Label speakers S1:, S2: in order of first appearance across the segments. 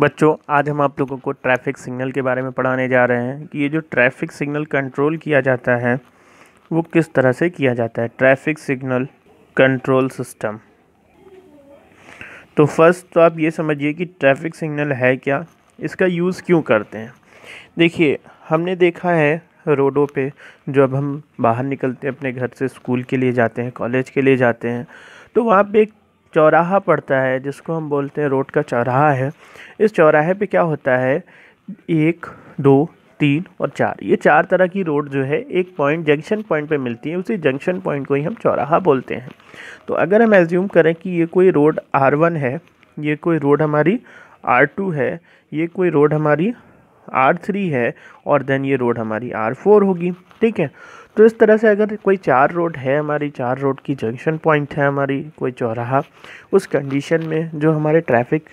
S1: बच्चों आज हम आप लोगों को ट्रैफिक सिग्नल के बारे में पढ़ाने जा रहे हैं कि ये जो ट्रैफिक सिग्नल कंट्रोल किया जाता है वो किस तरह से किया जाता है ट्रैफिक सिग्नल कंट्रोल सिस्टम तो फर्स्ट तो आप ये समझिए कि ट्रैफिक सिग्नल है क्या इसका यूज़ क्यों करते हैं देखिए हमने देखा है रोडों पे जब हम बाहर निकलते हैं अपने घर से स्कूल के लिए जाते हैं कॉलेज के लिए जाते हैं तो वहाँ पे एक चौराहा पड़ता है जिसको हम बोलते हैं रोड का चौराहा है इस चौराहे पे क्या होता है एक दो तीन और चार ये चार तरह की रोड जो है एक पॉइंट जंक्शन पॉइंट पे मिलती है उसी जंक्शन पॉइंट को ही हम चौराहा बोलते हैं तो अगर हम एज्यूम करें कि ये कोई रोड आर वन है ये कोई रोड हमारी आर टू है ये कोई रोड हमारी आर थ्री है और देन ये रोड हमारी आर फोर होगी ठीक है तो इस तरह से अगर कोई चार रोड है हमारी चार रोड की जंक्शन पॉइंट है हमारी कोई चौराहा उस कंडीशन में जो हमारे ट्रैफिक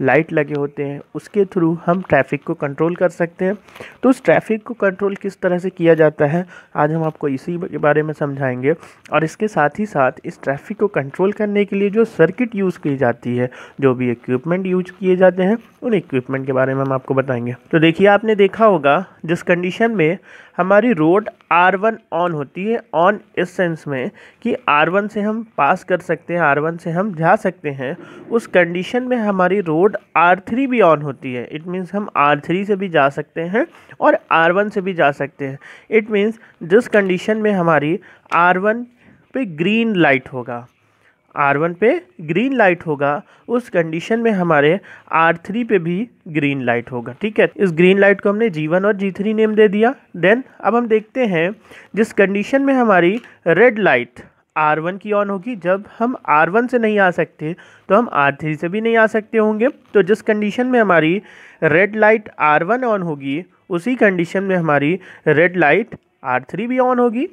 S1: लाइट लगे होते हैं उसके थ्रू हम ट्रैफिक को कंट्रोल कर सकते हैं तो उस ट्रैफिक को कंट्रोल किस तरह से किया जाता है आज हम आपको इसी के बारे में समझाएंगे और इसके साथ ही साथ इस ट्रैफिक को कंट्रोल करने के लिए जो सर्किट यूज़ की जाती है जो भी इक्विपमेंट यूज किए जाते हैं उन इक्विपमेंट के बारे में हम आपको बताएंगे तो देखिए आपने देखा होगा जिस कंडीशन में हमारी रोड आर वन ऑन होती है ऑन इस सेंस में कि आर वन से हम पास कर सकते हैं आर वन से हम जा सकते हैं उस कंडीशन में हमारी रोड आर थ्री भी ऑन होती है इट मीन्स हम आर थ्री से भी जा सकते हैं और आर वन से भी जा सकते हैं इट मीन्स जिस कंडीशन में हमारी आर वन पे ग्रीन लाइट होगा आर वन पे ग्रीन लाइट होगा उस कंडीशन में हमारे आर थ्री पे भी ग्रीन लाइट होगा ठीक है इस ग्रीन लाइट को हमने जी वन और जी थ्री नेम दे दिया देन अब हम देखते हैं जिस कंडीशन में हमारी रेड लाइट आर वन की ऑन होगी जब हम आर वन से नहीं आ सकते तो हम आर थ्री से भी नहीं आ सकते होंगे तो जिस कंडीशन में हमारी red light R one on होगी उसी कंडीशन में हमारी रेड लाइट आर थ्री भी ऑन होगी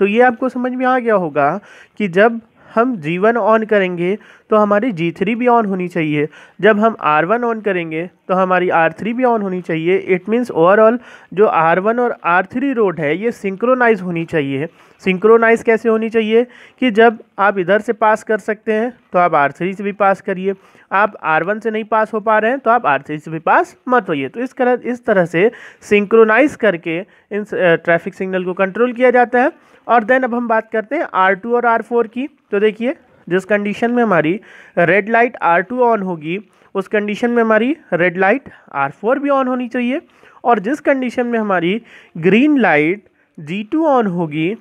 S1: तो ये आपको समझ में आ गया होगा कि जब हम G1 ऑन करेंगे तो हमारी G3 भी ऑन होनी चाहिए जब हम R1 ऑन करेंगे तो हमारी R3 भी ऑन होनी चाहिए इट मीन्स ओवरऑल जो R1 और R3 रोड है ये सिंक्रोनाइज होनी चाहिए सिंक्रोनाइज कैसे होनी चाहिए कि जब आप इधर से पास कर सकते हैं तो आप R3 से भी पास करिए आप R1 से नहीं पास हो पा रहे हैं तो आप R3 से भी पास मत होइए तो इस तरह इस तरह से सिंक्रोनाइज करके इन ट्रैफिक सिग्नल को कंट्रोल किया जाता है और देन अब हम बात करते हैं आर टू और आर फोर की तो देखिए जिस कंडीशन में हमारी red light R two on होगी उस कंडीशन में हमारी रेड लाइट आर फोर भी ऑन होनी चाहिए और जिस कंडीशन में हमारी green light G two on होगी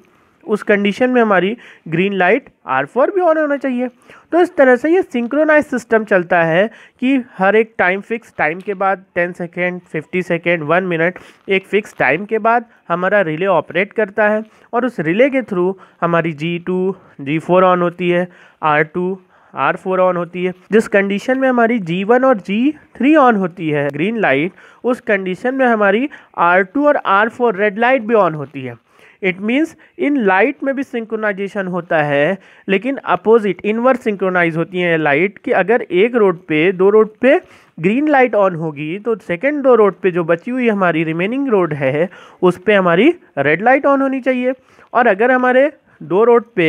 S1: उस कंडीशन में हमारी ग्रीन लाइट आर फोर भी ऑन होना चाहिए तो इस तरह से ये सिंक्रोनाइज सिस्टम चलता है कि हर एक टाइम फिक्स टाइम के बाद ten second fifty second one minute एक फिक्स टाइम के बाद हमारा रिले ऑपरेट करता है और उस रिले के थ्रू हमारी G two G four on होती है R two R four on होती है जिस कंडीशन में हमारी जी वन और जी थ्री ऑन होती है ग्रीन लाइट उस कंडीशन में हमारी आर टू और आर फोर रेड लाइट भी ऑन होती है इट मीन्स इन लाइट में भी सिंक्रोनाइजेशन होता है लेकिन अपोजिट इनवर्स सिंक्रोनाइज होती है लाइट कि अगर एक रोड पे दो रोड पे ग्रीन लाइट ऑन होगी तो सेकेंड दो रोड पे जो बची हुई हमारी रिमेनिंग रोड है उस पर हमारी रेड लाइट ऑन होनी चाहिए और अगर हमारे दो रोड पे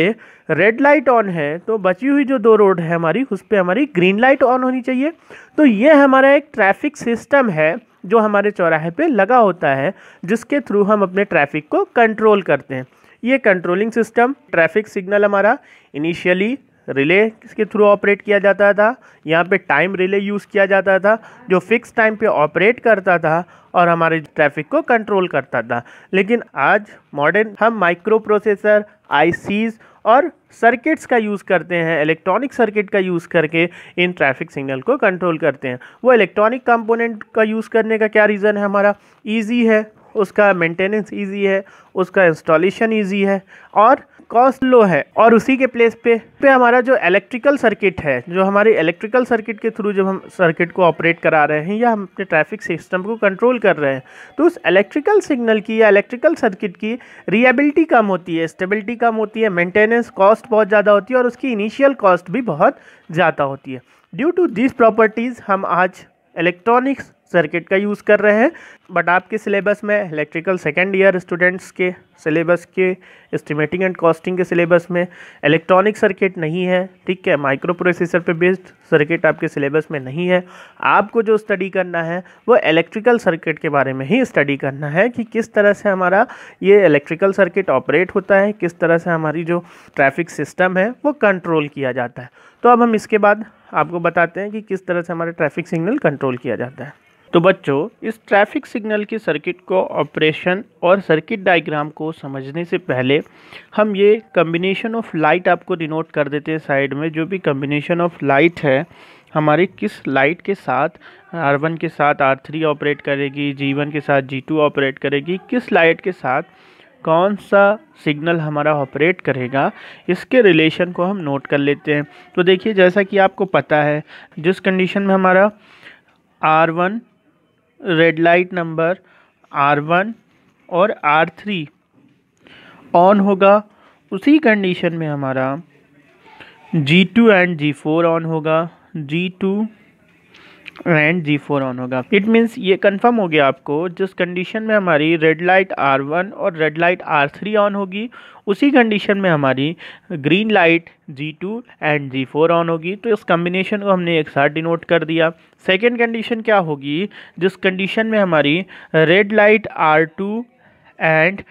S1: रेड लाइट ऑन है तो बची हुई जो दो रोड है हमारी उस पर हमारी ग्रीन लाइट ऑन होनी चाहिए तो ये हमारा एक ट्रैफिक सिस्टम है जो हमारे चौराहे पे लगा होता है जिसके थ्रू हम अपने ट्रैफिक को कंट्रोल करते हैं ये कंट्रोलिंग सिस्टम ट्रैफिक सिग्नल हमारा इनिशियली रिले के थ्रू ऑपरेट किया जाता था यहाँ पे टाइम रिले यूज़ किया जाता था जो फिक्स टाइम पे ऑपरेट करता था और हमारे ट्रैफिक को कंट्रोल करता था लेकिन आज मॉडर्न हम माइक्रो प्रोसेसर आईसीज़ और सर्किट्स का यूज़ करते हैं इलेक्ट्रॉनिक सर्किट का यूज़ करके इन ट्रैफिक सिग्नल को कंट्रोल करते हैं वो इलेक्ट्रॉनिक कंपोनेंट का यूज़ करने का क्या रीज़न है हमारा ईजी है उसका मेंटेनेंस ईजी है उसका इंस्टॉलेशन ईजी है और कॉस्ट लो है और उसी के प्लेस पे पे हमारा जो इलेक्ट्रिकल सर्किट है जो हमारे इलेक्ट्रिकल सर्किट के थ्रू जब हम सर्किट को ऑपरेट करा रहे हैं या हम अपने ट्रैफिक सिस्टम को कंट्रोल कर रहे हैं तो उस इलेक्ट्रिकल सिग्नल की या इलेक्ट्रिकल सर्किट की रियाबिलिटी कम होती है स्टेबिलिटी कम होती है मेंटेनेंस कॉस्ट बहुत ज़्यादा होती है और उसकी इनिशियल कॉस्ट भी बहुत ज़्यादा होती है ड्यू टू दिस प्रॉपर्टीज़ हम आज इलेक्ट्रॉनिक्स सर्किट का यूज़ कर रहे हैं बट आपके सिलेबस में इलेक्ट्रिकल सेकेंड ईयर स्टूडेंट्स के सिलेबस के एस्टिमेटिंग एंड कॉस्टिंग के सिलेबस में इलेक्ट्रॉनिक सर्किट नहीं है ठीक है माइक्रो प्रोसेसर पर बेस्ड सर्किट आपके सिलेबस में नहीं है आपको जो स्टडी करना है वो इलेक्ट्रिकल सर्किट के बारे में ही स्टडी करना है कि किस तरह से हमारा ये इलेक्ट्रिकल सर्किट ऑपरेट होता है किस तरह से हमारी जो ट्रैफिक सिस्टम है वो कंट्रोल किया जाता है तो अब हम इसके बाद आपको बताते हैं कि किस तरह से हमारे ट्रैफिक सिग्नल कंट्रोल किया जाता है तो बच्चों इस ट्रैफिक सिग्नल की सर्किट को ऑपरेशन और सर्किट डायग्राम को समझने से पहले हम ये कम्बिनेशन ऑफ लाइट आपको डिनोट कर देते हैं साइड में जो भी कम्बिनेशन ऑफ लाइट है हमारी किस लाइट के साथ R1 के साथ R3 ऑपरेट करेगी G1 के साथ G2 ऑपरेट करेगी किस लाइट के साथ कौन सा सिग्नल हमारा ऑपरेट करेगा इसके रिलेशन को हम नोट कर लेते हैं तो देखिए जैसा कि आपको पता है जिस कंडीशन में हमारा R1 red light number R one और आर थ्री ऑन होगा उसी कंडीशन में हमारा G two and G four on होगा G two and G four on होगा इट मीन्स ये कंफर्म हो गया आपको जिस कंडीशन में हमारी रेड लाइट आर वन और red light R three on होगी उसी कंडीशन में हमारी green light G two and G four on होगी तो इस कम्बिनेशन को हमने एक साथ डिनोट कर दिया सेकेंड कंडीशन क्या होगी जिस कंडीशन में हमारी red light R two and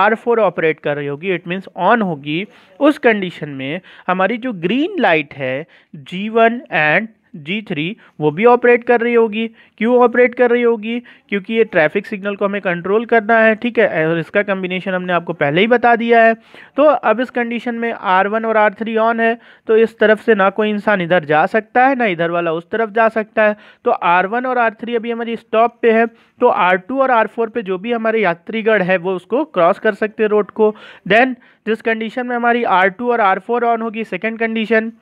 S1: R four operate कर रही होगी इट मीन्स ऑन होगी उस कंडीशन में हमारी जो ग्रीन लाइट है G one and G three वो भी ऑपरेट कर रही होगी क्यों ऑपरेट कर रही होगी क्योंकि ये ट्रैफिक सिग्नल को हमें कंट्रोल करना है ठीक है और इसका कम्बिनेशन हमने आपको पहले ही बता दिया है तो अब इस कंडीशन में आर वन और आर थ्री ऑन है तो इस तरफ से ना कोई इंसान इधर जा सकता है ना इधर वाला उस तरफ जा सकता है तो आर वन और आर थ्री अभी हमारी स्टॉप पर है तो आर टू और आर फोर पर जो भी हमारे यात्रीगढ़ है वो उसको क्रॉस कर सकते हैं रोड को देन जिस कंडीशन में हमारी आर टू और आर फोर ऑन होगी सेकेंड कंडीशन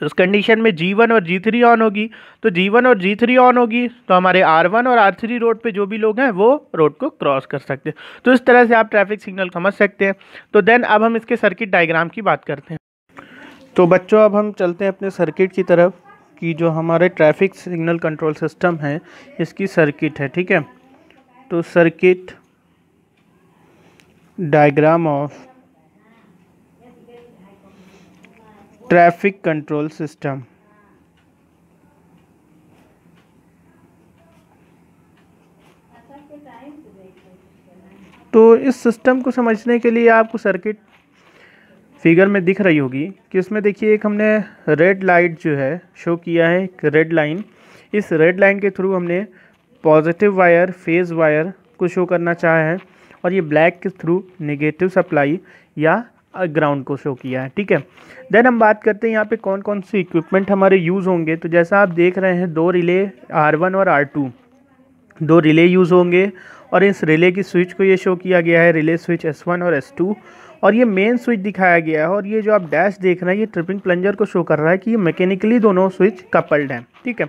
S1: तो उस कंडीशन में जी वन और जी थ्री ऑन होगी तो जी वन और जी थ्री ऑन होगी तो हमारे आर वन और आर थ्री रोड पर जो भी लोग हैं वो रोड को क्रॉस कर सकते हैं तो इस तरह से आप ट्रैफिक सिग्नल समझ सकते हैं तो देन अब हम इसके सर्किट डायग्राम की बात करते हैं तो बच्चों अब हम चलते हैं अपने सर्किट की तरफ कि जो हमारे ट्रैफिक सिग्नल कंट्रोल सिस्टम है इसकी सर्किट है ठीक है तो circuit diagram of traffic control system तो इस सिस्टम को समझने के लिए आपको सर्किट फिगर में दिख रही होगी कि इसमें देखिए एक हमने रेड लाइट जो है शो किया है एक रेड लाइन इस रेड लाइन के थ्रू हमने पॉजिटिव वायर फेज़ वायर को शो करना चाहा है और ये ब्लैक के थ्रू नेगेटिव सप्लाई या ग्राउंड को शो किया है ठीक है देन हम बात करते हैं यहाँ पे कौन कौन से इक्विपमेंट हमारे यूज़ होंगे तो जैसा आप देख रहे हैं दो रिले आर वन और आर टू दो रिले यूज़ होंगे और इस रिले की स्विच को ये शो किया गया है रिले स्विच एस वन और एस टू और ये मेन स्विच दिखाया गया है और ये जो आप डैश देख रहे हैं ये ट्रिपिंग प्लंजर को शो कर रहा है कि ये मैकेनिकली दोनों स्विच कपल्ड हैं ठीक है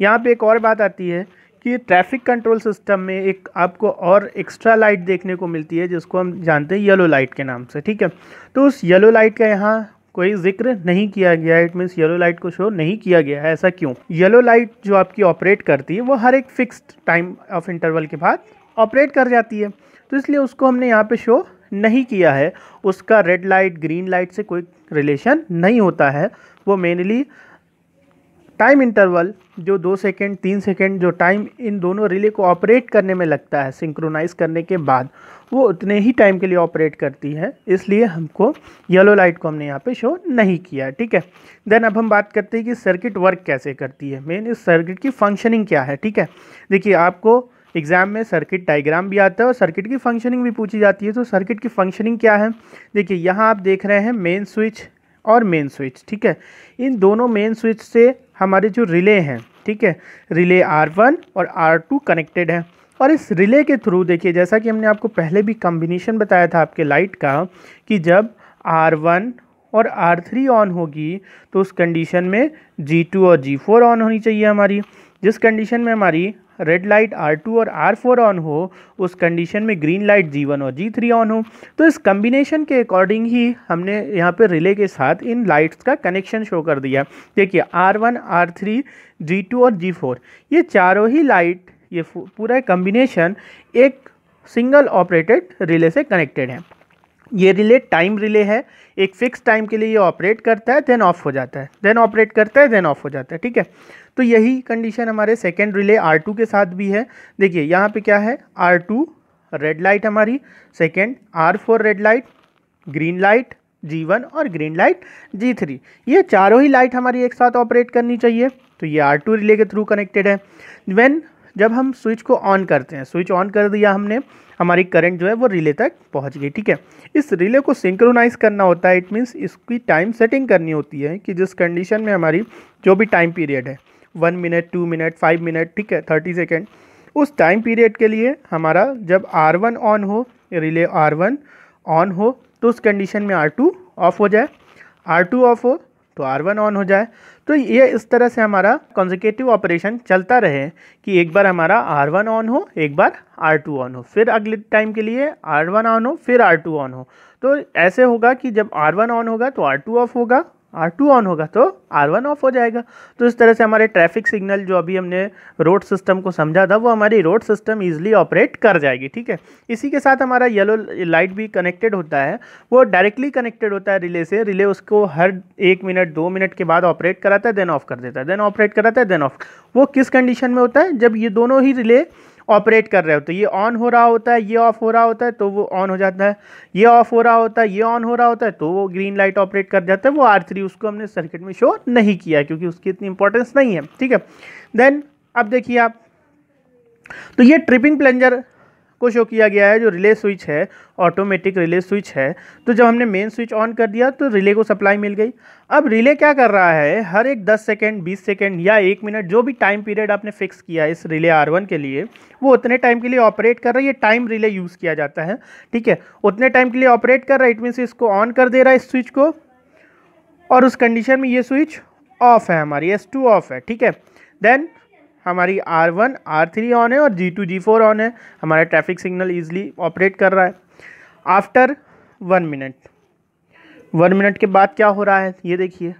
S1: यहाँ पे एक और बात आती है कि ट्रैफिक कंट्रोल सिस्टम में एक आपको और एक्स्ट्रा लाइट देखने को मिलती है जिसको हम जानते हैं येलो लाइट के नाम से ठीक है तो उस येलो लाइट का यहाँ कोई जिक्र नहीं किया गया इट मीन्स येलो लाइट को शो नहीं किया गया है ऐसा क्यों येलो लाइट जो आपकी ऑपरेट करती है वो हर एक फिक्स्ड टाइम ऑफ इंटरवल के बाद ऑपरेट कर जाती है तो इसलिए उसको हमने यहाँ पे शो नहीं किया है उसका रेड लाइट ग्रीन लाइट से कोई रिलेशन नहीं होता है वो मेनली टाइम इंटरवल जो दो सेकेंड तीन सेकेंड जो टाइम इन दोनों रिले को ऑपरेट करने में लगता है सिंक्रोनाइज करने के बाद वो उतने ही टाइम के लिए ऑपरेट करती है इसलिए हमको येलो लाइट को हमने यहाँ पे शो नहीं किया ठीक है देन अब हम बात करते हैं कि सर्किट वर्क कैसे करती है मेन इस सर्किट की फंक्शनिंग क्या है ठीक है देखिए आपको एग्जाम में सर्किट डायग्राम भी आता है और सर्किट की फंक्शनिंग भी पूछी जाती है तो सर्किट की फंक्शनिंग क्या है देखिए यहाँ आप देख रहे हैं मेन स्विच और मेन स्विच ठीक है इन दोनों मेन स्विच से हमारे जो रिले हैं ठीक है रिले आर वन और आर टू कनेक्टेड है और इस रिले के थ्रू देखिए जैसा कि हमने आपको पहले भी कम्बिनेशन बताया था आपके लाइट का कि जब आर वन और आर थ्री ऑन होगी तो उस कंडीशन में जी टू और जी फोर ऑन होनी चाहिए हमारी जिस कंडीशन में हमारी रेड लाइट R2 और R4 ऑन हो उस कंडीशन में ग्रीन लाइट G1 और G3 ऑन हो तो इस कम्बिनेशन के अकॉर्डिंग ही हमने यहाँ पे रिले के साथ इन लाइट्स का कनेक्शन शो कर दिया देखिए R1, R3, G2 और G4 ये चारों ही लाइट ये पूरा कम्बिनेशन एक सिंगल ऑपरेटेड रिले से कनेक्टेड है ये रिले टाइम रिले है एक फिक्स टाइम के लिए ये ऑपरेट करता है देन ऑफ हो जाता है देन ऑपरेट करता है देन ऑफ हो जाता है ठीक है तो यही कंडीशन हमारे सेकेंड रिले आर टू के साथ भी है देखिए यहाँ पे क्या है आर टू रेड लाइट हमारी second R four red light green light G one और ग्रीन लाइट जी थ्री ये चारों ही लाइट हमारी एक साथ ऑपरेट करनी चाहिए तो ये आर टू रिले के थ्रू कनेक्टेड है वेन जब हम स्विच को ऑन करते हैं स्विच ऑन कर दिया हमने हमारी करंट जो है वो रिले तक पहुंच गई ठीक है इस रिले को सिंक्रोनाइज करना होता है इट मीन्स इसकी टाइम सेटिंग करनी होती है कि जिस कंडीशन में हमारी जो भी टाइम पीरियड है one minute two minute five minute ठीक है थर्टी सेकेंड उस टाइम पीरियड के लिए हमारा जब आर वन ऑन हो रिले आर वन ऑन हो तो उस कंडीशन में आर टू ऑफ हो जाए आर टू ऑफ हो तो आर वन ऑन हो जाए तो ये इस तरह से हमारा कॉन्जिकेटिव ऑपरेशन चलता रहे कि एक बार हमारा आर वन ऑन हो एक बार आर टू ऑन हो फिर अगले टाइम के लिए आर वन ऑन हो फिर आर टू ऑन हो तो ऐसे होगा कि जब आर वन ऑन होगा तो आर टू ऑफ होगा आर टू ऑन होगा तो आर वन ऑफ हो जाएगा तो इस तरह से हमारे ट्रैफिक सिग्नल जो अभी हमने रोड सिस्टम को समझा था वो हमारी रोड सिस्टम ईजिली ऑपरेट कर जाएगी ठीक है इसी के साथ हमारा येलो लाइट भी कनेक्टेड होता है वो डायरेक्टली कनेक्टेड होता है रिले से रिले उसको हर एक मिनट दो मिनट के बाद ऑपरेट कराता है देन ऑफ कर देता है देन ऑपरेट कराता है देन ऑफ वो किस कंडीशन में होता है जब ये दोनों ही रिले ऑपरेट कर रहे हो तो ये ऑन हो रहा होता है ये ऑफ हो रहा होता है तो वो ऑन हो जाता है ये ऑफ हो रहा होता है ये ऑन हो रहा होता है तो वो ग्रीन लाइट ऑपरेट कर जाता है वो आर थ्री उसको हमने सर्किट में शो नहीं किया क्योंकि उसकी इतनी इंपॉर्टेंस नहीं है ठीक है देन अब देखिए आप तो ये ट्रिपिंग प्लंजर को शो किया गया है जो रिले स्विच है ऑटोमेटिक रिले स्विच है तो जब हमने मेन स्विच ऑन कर दिया तो रिले को सप्लाई मिल गई अब रिले क्या कर रहा है हर एक 10 सेकेंड 20 सेकेंड या एक मिनट जो भी टाइम पीरियड आपने फिक्स किया है इस रिले आर वन के लिए वो उतने टाइम के लिए ऑपरेट कर रहा है ये टाइम रिले यूज़ किया जाता है ठीक है उतने टाइम के लिए ऑपरेट कर रहा है इट मीन्स इसको ऑन कर दे रहा है इस स्विच को और उस कंडीशन में ये स्विच ऑफ है हमारी एस टू ऑफ है ठीक है देन हमारी R one R three on है और G two G four on है हमारा ट्रैफिक सिग्नल ईजिली ऑपरेट कर रहा है after one minute one minute के बाद क्या हो रहा है ये देखिए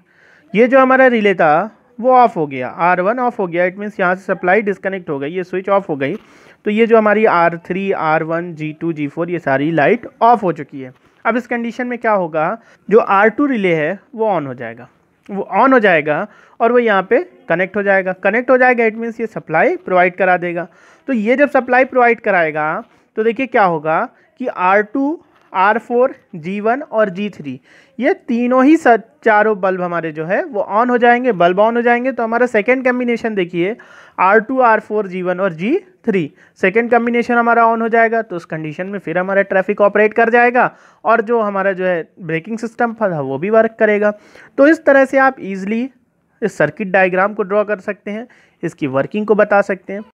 S1: ये जो हमारा रिले था वो ऑफ़ हो गया आर वन ऑफ़ हो गया इट मीन्स यहाँ से सप्लाई डिस्कनेक्ट हो गई ये स्विच ऑफ हो गई तो ये जो हमारी R three R one G two G four ये सारी लाइट ऑफ हो चुकी है अब इस कंडीशन में क्या होगा जो आर टू रिले है वो ऑन हो जाएगा वो ऑन हो जाएगा और वो यहाँ पे कनेक्ट हो जाएगा कनेक्ट हो जाएगा इट मीन्स ये सप्लाई प्रोवाइड करा देगा तो ये जब सप्लाई प्रोवाइड कराएगा तो देखिए क्या होगा कि R two R four G one और जी थ्री ये तीनों ही सर चारों बल्ब हमारे जो है वो ऑन हो जाएंगे बल्ब ऑन हो जाएंगे तो हमारा सेकेंड कम्बिनेशन देखिए R two R four G one और जी थ्री सेकेंड कम्बिनेशन हमारा ऑन हो जाएगा तो उस कंडीशन में फिर हमारा ट्रैफिक ऑपरेट कर जाएगा और जो हमारा जो है ब्रेकिंग सिस्टम था वो भी वर्क करेगा तो इस तरह से आप ईजिली इस सर्किट डायग्राम को ड्रॉ कर सकते हैं इसकी वर्किंग को बता सकते हैं